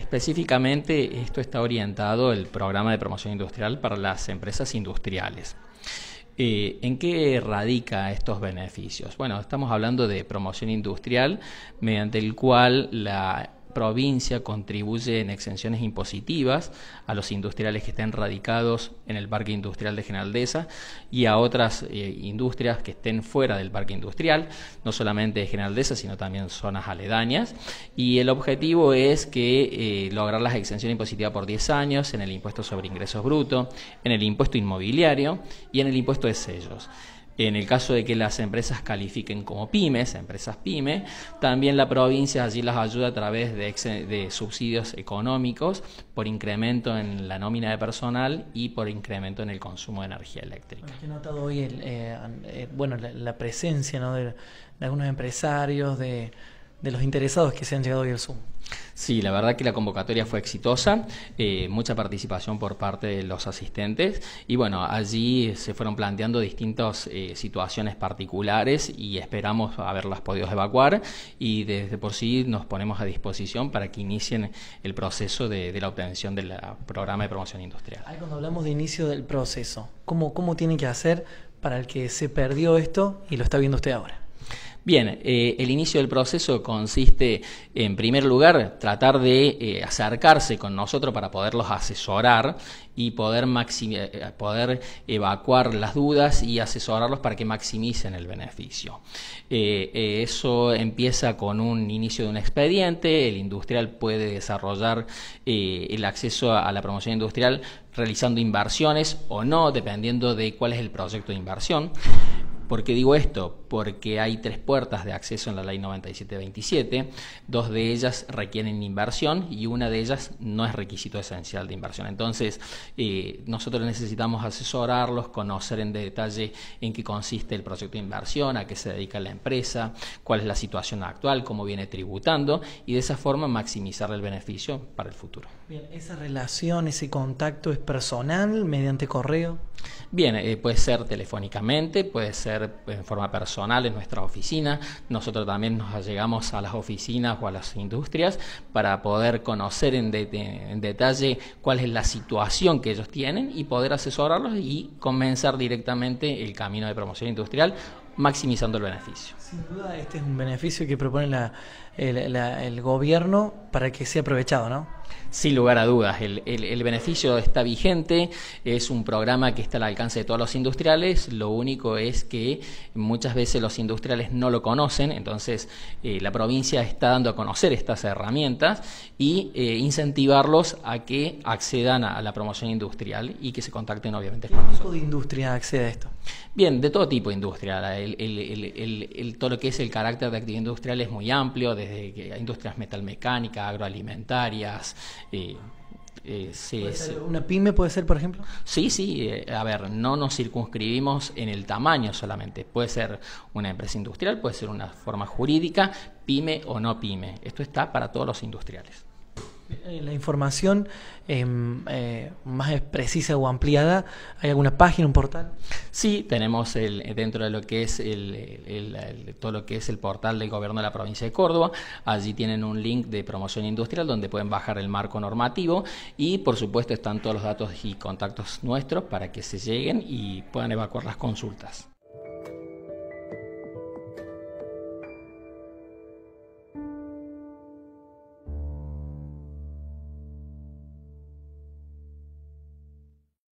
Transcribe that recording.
Específicamente esto está orientado el programa de promoción industrial para las empresas industriales. Eh, ¿En qué radica estos beneficios? Bueno, estamos hablando de promoción industrial mediante el cual la provincia contribuye en exenciones impositivas a los industriales que estén radicados en el parque industrial de Generaldeza y a otras eh, industrias que estén fuera del parque industrial, no solamente de Generaldeza, sino también zonas aledañas. Y el objetivo es que eh, lograr las exenciones impositivas por 10 años en el impuesto sobre ingresos brutos, en el impuesto inmobiliario y en el impuesto de sellos. En el caso de que las empresas califiquen como pymes, empresas pyme, también la provincia allí las ayuda a través de, subsidios económicos por incremento en la nómina de personal y por incremento en el consumo de energía eléctrica. He notado hoy eh, eh, bueno, la, presencia de, algunos empresarios, de, de los interesados que se han llegado hoy al Zoom. Sí, la verdad que la convocatoria fue exitosa, eh, mucha participación por parte de los asistentes y bueno, allí eh, se fueron planteando distintas eh, situaciones particulares y esperamos haberlas podido evacuar y desde por sí nos ponemos a disposición para que inicien el proceso de, la obtención del ah, programa de promoción industrial. Ahí cuando hablamos de inicio del proceso, ¿cómo, cómo que hacer para el que se perdió esto y lo está viendo usted ahora? Bien, eh, el inicio del proceso consiste en primer lugar tratar de eh, acercarse con nosotros para poderlos asesorar y poder, eh, poder evacuar las dudas y asesorarlos para que maximicen el beneficio. eso empieza con un inicio de un expediente, el industrial puede desarrollar el acceso a la promoción industrial realizando inversiones o no, dependiendo de cuál es el proyecto de inversión. ¿Por qué digo esto? Porque hay tres puertas de acceso en la ley 9727, dos de ellas requieren inversión y una de ellas no es requisito esencial de inversión. Entonces, eh, nosotros necesitamos asesorarlos, conocer en detalle en qué consiste el proyecto de inversión, a qué se dedica la empresa, cuál es la situación actual, cómo viene tributando y de esa forma maximizar el beneficio para el futuro. Bien, esa relación, ese contacto es personal mediante correo. Bien, eh, puede ser telefónicamente, puede ser en forma personal en nuestra oficina. Nosotros también nos allegamos a las oficinas o a las industrias para poder conocer en, detalle cuál es la situación que ellos tienen y poder asesorarlos y comenzar directamente el camino de promoción industrial maximizando el beneficio. Sin duda, este es un beneficio que propone el gobierno para que sea aprovechado, ¿no? Sin lugar a dudas, el, beneficio está vigente, es un programa que está al alcance de todos los industriales, lo único es que muchas veces los industriales no lo conocen, entonces eh, la provincia está dando a conocer estas herramientas y eh, incentivarlos a que accedan a, la promoción industrial y que se contacten obviamente con ¿Qué tipo de industria accede a esto? Bien, de todo tipo de industria. todo lo que es el carácter de actividad industrial es muy amplio, desde industrias metalmecánicas, agroalimentarias, eh, ¿Una pyme puede ser, por ejemplo? Sí, sí. Eh, a ver, no nos circunscribimos en el tamaño solamente. Puede ser una empresa industrial, puede ser una forma jurídica, pyme o no pyme. Esto está para todos los industriales. Eh, la información em, eh, más precisa o ampliada? ¿Hay alguna página, un portal? Sí, tenemos el, eh, dentro de lo que es el, todo lo que es el portal del gobierno de la provincia de Córdoba. Allí tienen un link de promoción industrial donde pueden bajar el marco normativo y por supuesto están todos los datos y contactos nuestros para que se lleguen y puedan evacuar las consultas.